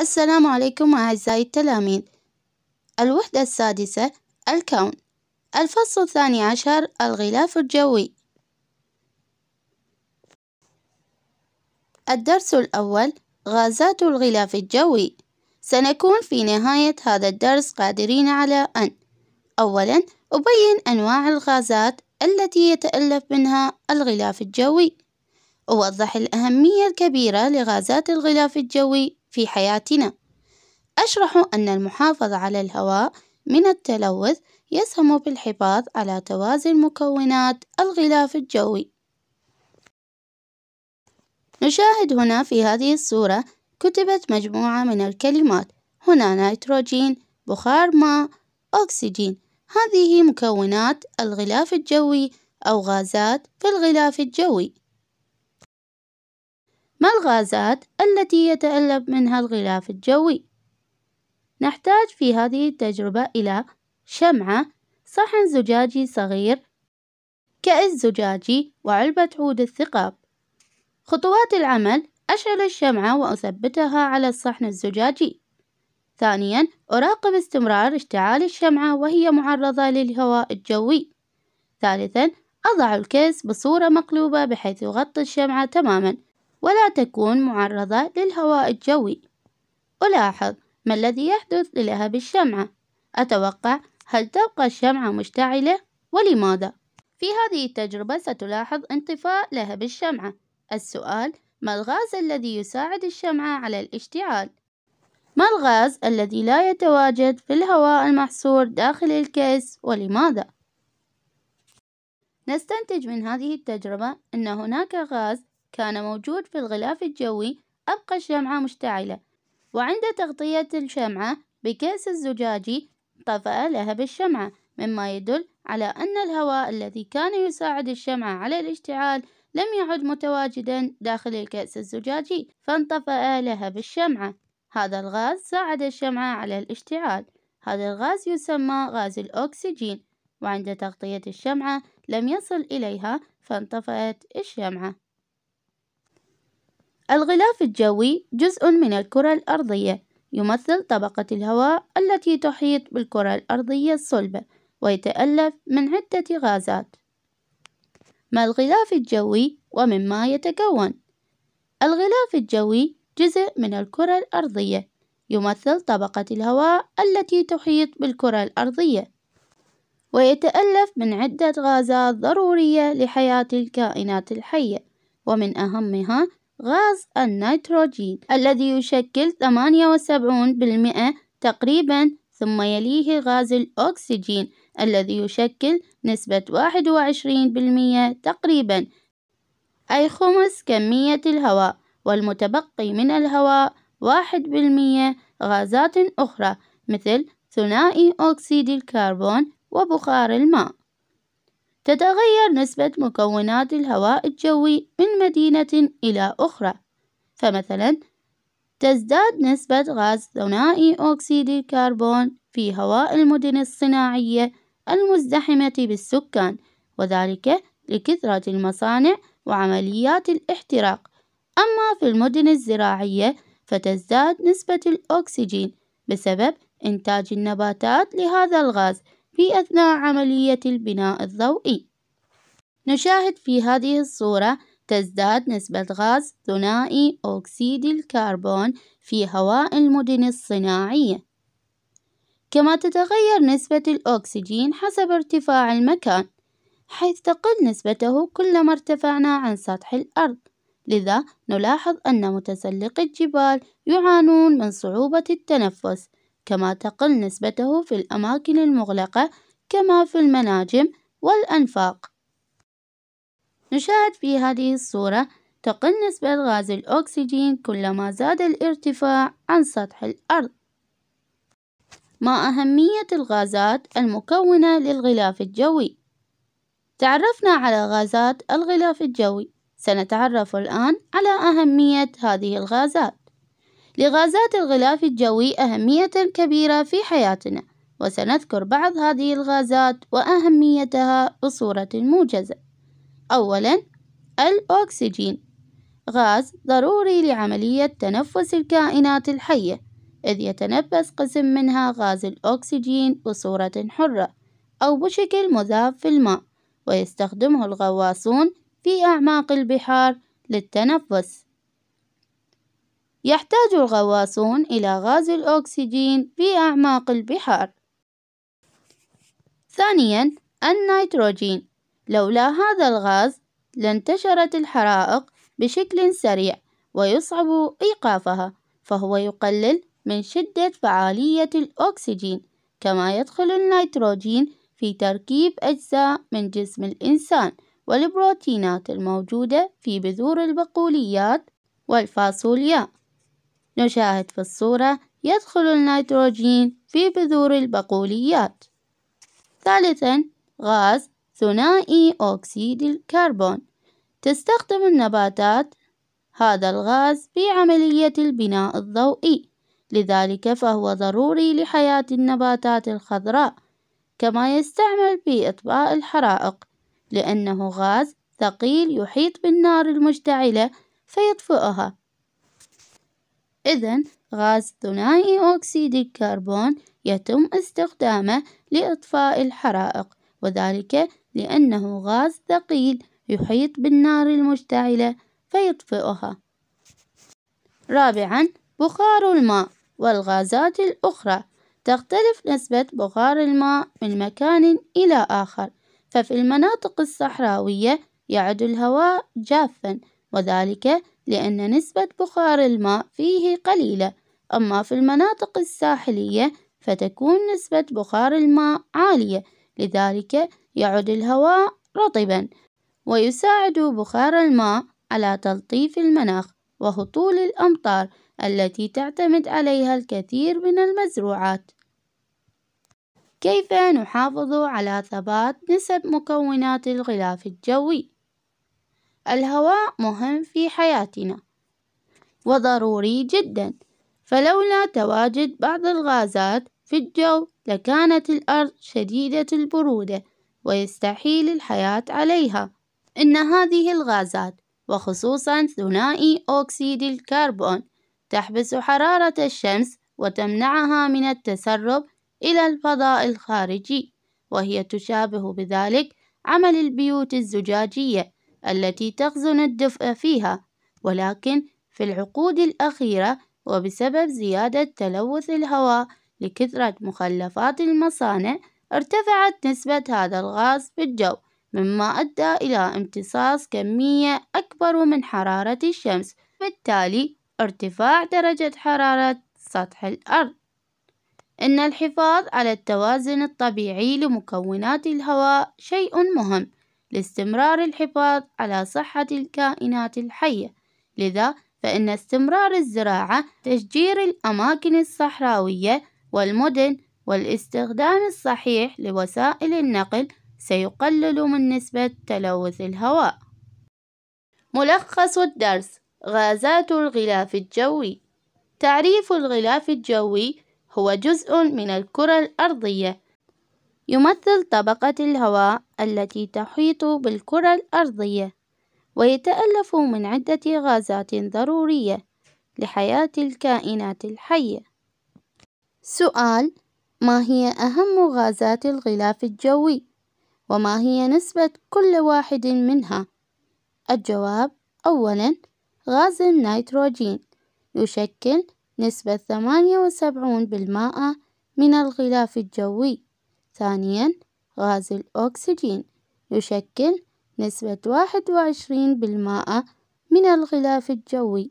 السلام عليكم أعزائي التلاميذ الوحدة السادسة الكون الفصل الثاني عشر الغلاف الجوي الدرس الأول غازات الغلاف الجوي سنكون في نهاية هذا الدرس قادرين على أن أولا أبين أنواع الغازات التي يتألف منها الغلاف الجوي أوضح الأهمية الكبيرة لغازات الغلاف الجوي في حياتنا أشرح أن المحافظة على الهواء من التلوث يسهم بالحفاظ على توازن مكونات الغلاف الجوي نشاهد هنا في هذه الصورة كتبت مجموعة من الكلمات هنا نيتروجين بخار ماء أكسجين هذه مكونات الغلاف الجوي أو غازات في الغلاف الجوي ما الغازات التي يتألف منها الغلاف الجوي؟ نحتاج في هذه التجربة إلى شمعة، صحن زجاجي صغير، كأس زجاجي وعلبة عود الثقاب. خطوات العمل أشعل الشمعة وأثبتها على الصحن الزجاجي. ثانيا أراقب استمرار اشتعال الشمعة وهي معرضة للهواء الجوي. ثالثا أضع الكيس بصورة مقلوبة بحيث يغطي الشمعة تماما ولا تكون معرضة للهواء الجوي ألاحظ ما الذي يحدث للهب الشمعة أتوقع هل تبقى الشمعة مشتعلة ولماذا؟ في هذه التجربة ستلاحظ انطفاء لهب الشمعة السؤال ما الغاز الذي يساعد الشمعة على الاشتعال؟ ما الغاز الذي لا يتواجد في الهواء المحصور داخل الكيس ولماذا؟ نستنتج من هذه التجربة أن هناك غاز كان موجود في الغلاف الجوي أبقى الشمعة مشتعلة وعند تغطية الشمعة بكأس الزجاجي طفأ لهب الشمعة مما يدل على أن الهواء الذي كان يساعد الشمعة على الاشتعال لم يعد متواجدا داخل الكأس الزجاجي فانطفأ لهب الشمعة هذا الغاز ساعد الشمعة على الاشتعال هذا الغاز يسمى غاز الأكسجين وعند تغطية الشمعة لم يصل إليها فانطفأت الشمعة الغلاف الجوي جزء من الكرة الأرضية يمثل طبقة الهواء التي تحيط بالكرة الأرضية الصلبة ويتألف من عدة غازات ما الغلاف الجوي ومما يتكون الغلاف الجوي جزء من الكرة الأرضية يمثل طبقة الهواء التي تحيط بالكرة الأرضية ويتألف من عدة غازات ضرورية لحياة الكائنات الحية ومن أهمها غاز النيتروجين الذي يشكل 78% تقريبا ثم يليه غاز الأكسجين الذي يشكل نسبة 21% تقريبا أي خمس كمية الهواء والمتبقي من الهواء 1% غازات أخرى مثل ثنائي أكسيد الكربون وبخار الماء تتغير نسبة مكونات الهواء الجوي من مدينة إلى أخرى فمثلا تزداد نسبة غاز ثنائي أكسيد الكربون في هواء المدن الصناعية المزدحمة بالسكان وذلك لكثرة المصانع وعمليات الاحتراق أما في المدن الزراعية فتزداد نسبة الأكسجين بسبب إنتاج النباتات لهذا الغاز في أثناء عملية البناء الضوئي نشاهد في هذه الصورة تزداد نسبة غاز ثنائي أكسيد الكربون في هواء المدن الصناعية كما تتغير نسبة الأكسجين حسب ارتفاع المكان حيث تقل نسبته كلما ارتفعنا عن سطح الأرض لذا نلاحظ أن متسلقي الجبال يعانون من صعوبة التنفس كما تقل نسبته في الأماكن المغلقة كما في المناجم والأنفاق نشاهد في هذه الصورة تقل نسبة غاز الأكسجين كلما زاد الارتفاع عن سطح الأرض ما أهمية الغازات المكونة للغلاف الجوي تعرفنا على غازات الغلاف الجوي سنتعرف الآن على أهمية هذه الغازات لغازات الغلاف الجوي أهمية كبيرة في حياتنا وسنذكر بعض هذه الغازات وأهميتها بصورة موجزة أولا الأكسجين غاز ضروري لعملية تنفس الكائنات الحية إذ يتنفس قسم منها غاز الأكسجين بصورة حرة أو بشكل مذاب في الماء ويستخدمه الغواصون في أعماق البحار للتنفس يحتاج الغواصون إلى غاز الأكسجين في أعماق البحار ثانيا النيتروجين لولا هذا الغاز لانتشرت الحرائق بشكل سريع ويصعب إيقافها فهو يقلل من شدة فعالية الأكسجين كما يدخل النيتروجين في تركيب أجزاء من جسم الإنسان والبروتينات الموجودة في بذور البقوليات والفاصوليا نشاهد في الصورة يدخل النيتروجين في بذور البقوليات ثالثا غاز ثنائي أكسيد الكربون تستخدم النباتات هذا الغاز في عملية البناء الضوئي لذلك فهو ضروري لحياة النباتات الخضراء كما يستعمل في إطفاء الحرائق لأنه غاز ثقيل يحيط بالنار المشتعلة فيطفئها إذا غاز ثنائي أكسيد الكربون يتم استخدامه لإطفاء الحرائق وذلك لأنه غاز ثقيل يحيط بالنار المشتعلة فيطفئها رابعا بخار الماء والغازات الأخرى تختلف نسبة بخار الماء من مكان إلى آخر ففي المناطق الصحراوية يعد الهواء جافا وذلك لأن نسبة بخار الماء فيه قليلة أما في المناطق الساحلية فتكون نسبة بخار الماء عالية لذلك يعد الهواء رطبا ويساعد بخار الماء على تلطيف المناخ وهطول الأمطار التي تعتمد عليها الكثير من المزروعات كيف نحافظ على ثبات نسب مكونات الغلاف الجوي الهواء مهم في حياتنا وضروري جدا فلولا تواجد بعض الغازات في الجو لكانت الأرض شديدة البرودة ويستحيل الحياة عليها إن هذه الغازات وخصوصا ثنائي أكسيد الكربون تحبس حرارة الشمس وتمنعها من التسرب إلى الفضاء الخارجي وهي تشابه بذلك عمل البيوت الزجاجية التي تخزن الدفء فيها ولكن في العقود الأخيرة وبسبب زيادة تلوث الهواء لكثرة مخلفات المصانع ارتفعت نسبة هذا الغاز في الجو مما أدى إلى امتصاص كمية أكبر من حرارة الشمس بالتالي ارتفاع درجة حرارة سطح الأرض إن الحفاظ على التوازن الطبيعي لمكونات الهواء شيء مهم لاستمرار الحفاظ على صحة الكائنات الحية لذا فإن استمرار الزراعة تشجير الأماكن الصحراوية والمدن والاستخدام الصحيح لوسائل النقل سيقلل من نسبة تلوث الهواء ملخص الدرس غازات الغلاف الجوي تعريف الغلاف الجوي هو جزء من الكرة الأرضية يمثل طبقة الهواء التي تحيط بالكرة الأرضية ويتألف من عدة غازات ضرورية لحياة الكائنات الحية سؤال ما هي أهم غازات الغلاف الجوي؟ وما هي نسبة كل واحد منها؟ الجواب أولا غاز النيتروجين يشكل نسبة 78% من الغلاف الجوي ثانيا غاز الأكسجين يشكل نسبة واحد وعشرين بالمائة من الغلاف الجوي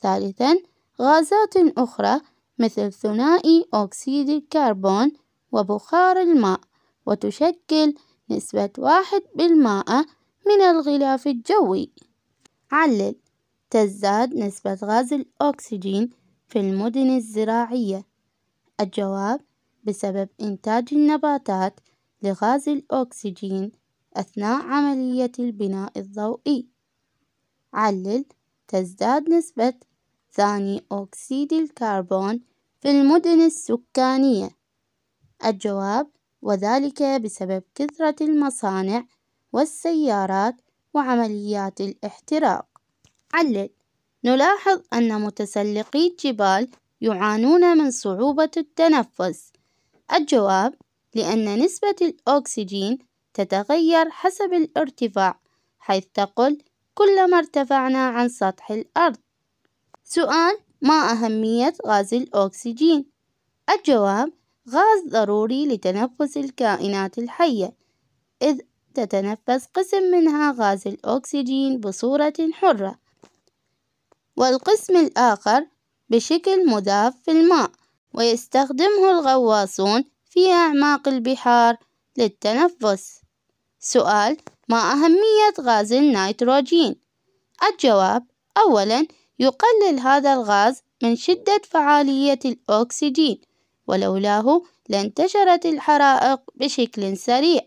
ثالثا غازات أخرى مثل ثنائي أكسيد الكربون وبخار الماء وتشكل نسبة واحد بالمائة من الغلاف الجوي علل تزداد نسبة غاز الأكسجين في المدن الزراعية الجواب بسبب إنتاج النباتات لغاز الأكسجين أثناء عملية البناء الضوئي علل تزداد نسبة ثاني أكسيد الكربون في المدن السكانية الجواب وذلك بسبب كثرة المصانع والسيارات وعمليات الاحتراق علل نلاحظ أن متسلقي الجبال يعانون من صعوبة التنفس الجواب لأن نسبة الأكسجين تتغير حسب الارتفاع حيث تقل كلما ارتفعنا عن سطح الأرض سؤال ما أهمية غاز الأكسجين؟ الجواب غاز ضروري لتنفس الكائنات الحية إذ تتنفس قسم منها غاز الأكسجين بصورة حرة والقسم الآخر بشكل مضاف في الماء ويستخدمه الغواصون في أعماق البحار للتنفس سؤال ما أهمية غاز النيتروجين؟ الجواب أولا يقلل هذا الغاز من شدة فعالية الأكسجين ولولاه لانتشرت الحرائق بشكل سريع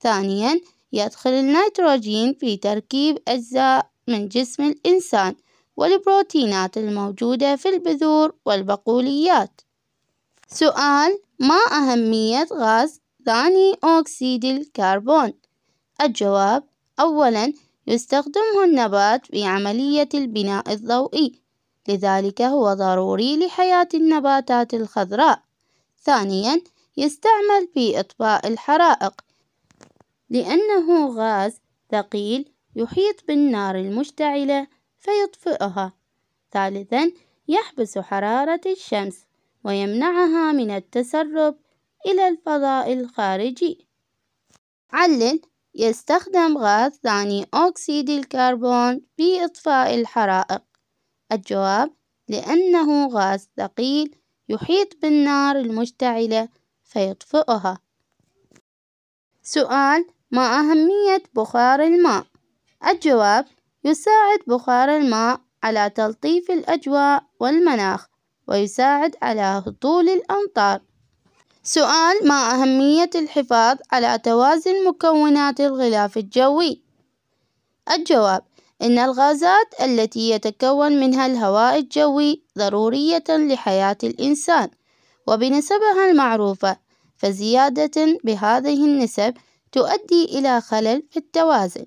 ثانيا يدخل النيتروجين في تركيب أجزاء من جسم الإنسان والبروتينات الموجودة في البذور والبقوليات سؤال ما أهمية غاز ثاني أكسيد الكربون؟ الجواب أولا يستخدمه النبات في عملية البناء الضوئي لذلك هو ضروري لحياة النباتات الخضراء ثانيا يستعمل في إطفاء الحرائق لأنه غاز ثقيل يحيط بالنار المشتعلة فيطفئها ثالثا يحبس حرارة الشمس ويمنعها من التسرب إلى الفضاء الخارجي علل يستخدم غاز ثاني أكسيد الكربون في إطفاء الحرائق الجواب لأنه غاز ثقيل يحيط بالنار المشتعلة فيطفئها سؤال ما أهمية بخار الماء؟ الجواب يساعد بخار الماء على تلطيف الأجواء والمناخ ويساعد على هطول الأمطار سؤال ما أهمية الحفاظ على توازن مكونات الغلاف الجوي؟ الجواب إن الغازات التي يتكون منها الهواء الجوي ضرورية لحياة الإنسان وبنسبها المعروفة فزيادة بهذه النسب تؤدي إلى خلل في التوازن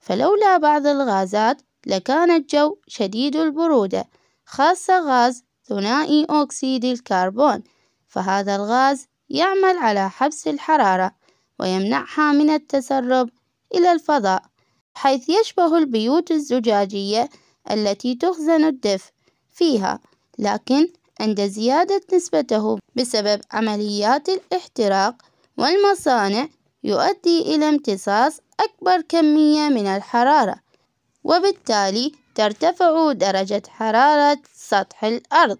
فلولا بعض الغازات لكان الجو شديد البرودة خاصة غاز ثنائي أكسيد الكربون فهذا الغاز يعمل على حبس الحرارة ويمنعها من التسرب إلى الفضاء حيث يشبه البيوت الزجاجية التي تخزن الدفء فيها لكن عند زيادة نسبته بسبب عمليات الاحتراق والمصانع يؤدي إلى امتصاص أكبر كمية من الحرارة وبالتالي ترتفع درجة حرارة سطح الأرض